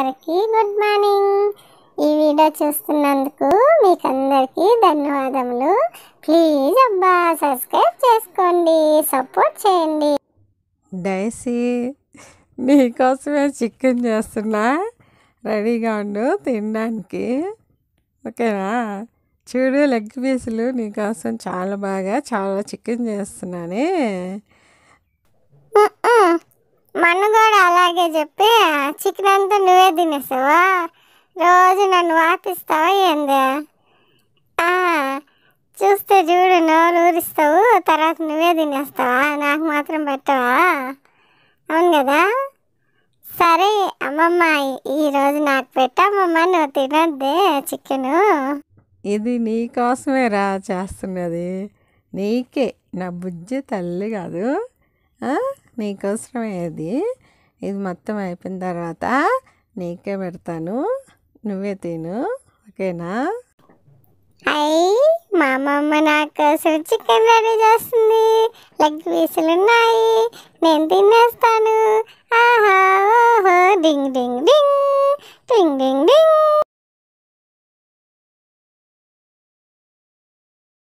అందరికీ good morning ఈ video చూస్తున్నందుకు మీకు అందరికీ ధన్యవాదములు ప్లీజ్ అబ్బా సబ్స్క్రైబ్ చేసుకోండి సపోర్ట్ చేయండి డైసీ నీకోసమే చికెన్ చేస్తున్నా రెడీగా ఉండు తినడానికి ఓకేనా చూడు లెగ్ పీసులు నీకోసం చాలా బాగా చాలా చికెన్ చేస్తున్నానే చికెన్ అంతా నువ్వే తినేసావా రోజు నన్ను వాపిస్తావా ఏందా చూస్తే చూడు నోరు ఊరిస్తావు తర్వాత నువ్వే తినేస్తావా నాకు మాత్రం పెట్టవా అవును కదా సరే అమ్మమ్మ ఈరోజు నాకు పెట్టమ్మమ్మ నువ్వు తినద్దే చికెను ఇది నీ కోసమే రా చేస్తున్నది నీకే నా బుజ్జి తల్లి కాదు నీకోసమే ఇది ఇది మొత్తం అయిపోయిన తర్వాత నీకే పెడతాను నువ్వే తిను ఓకేనా అయ్యి మా అమ్మమ్మ చికెన్ రెడీ చేస్తుంది లెగ్ పీసులు ఉన్నాయి నేను తినేస్తాను ఆహా ఓహో డింగ్ డింగ్